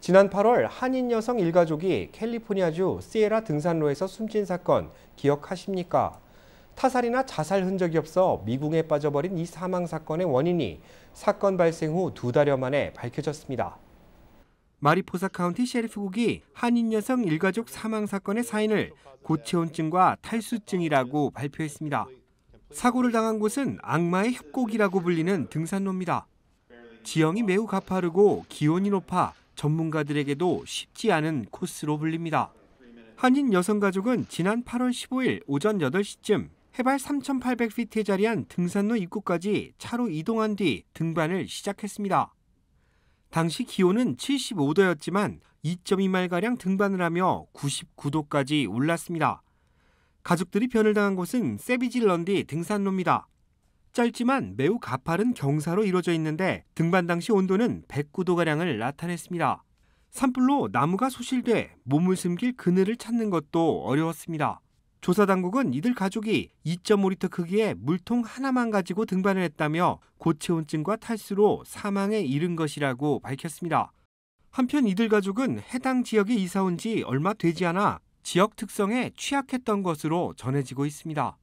지난 8월 한인 여성 일가족이 캘리포니아주 시에라 등산로에서 숨진 사건 기억하십니까? 타살이나 자살 흔적이 없어 미궁에 빠져버린 이 사망 사건의 원인이 사건 발생 후 두 달여 만에 밝혀졌습니다. 마리포사 카운티 셰리프국이 한인 여성 일가족 사망 사건의 사인을 고체온증과 탈수증이라고 발표했습니다. 사고를 당한 곳은 악마의 협곡이라고 불리는 등산로입니다. 지형이 매우 가파르고 기온이 높아 전문가들에게도 쉽지 않은 코스로 불립니다. 한인 여성가족은 지난 8월 15일 오전 8시쯤 해발 3,800피트에 자리한 등산로 입구까지 차로 이동한 뒤 등반을 시작했습니다. 당시 기온은 75도였지만 2.2마일가량 등반을 하며 99도까지 올랐습니다. 가족들이 변을 당한 곳은 세비질런디 등산로입니다. 짧지만 매우 가파른 경사로 이루어져 있는데 등반 당시 온도는 109도가량을 나타냈습니다. 산불로 나무가 소실돼 몸을 숨길 그늘을 찾는 것도 어려웠습니다. 조사 당국은 이들 가족이 2.5리터 크기의 물통 하나만 가지고 등반을 했다며 고체온증과 탈수로 사망에 이른 것이라고 밝혔습니다. 한편 이들 가족은 해당 지역에 이사 온지 얼마 되지 않아 지역 특성에 취약했던 것으로 전해지고 있습니다.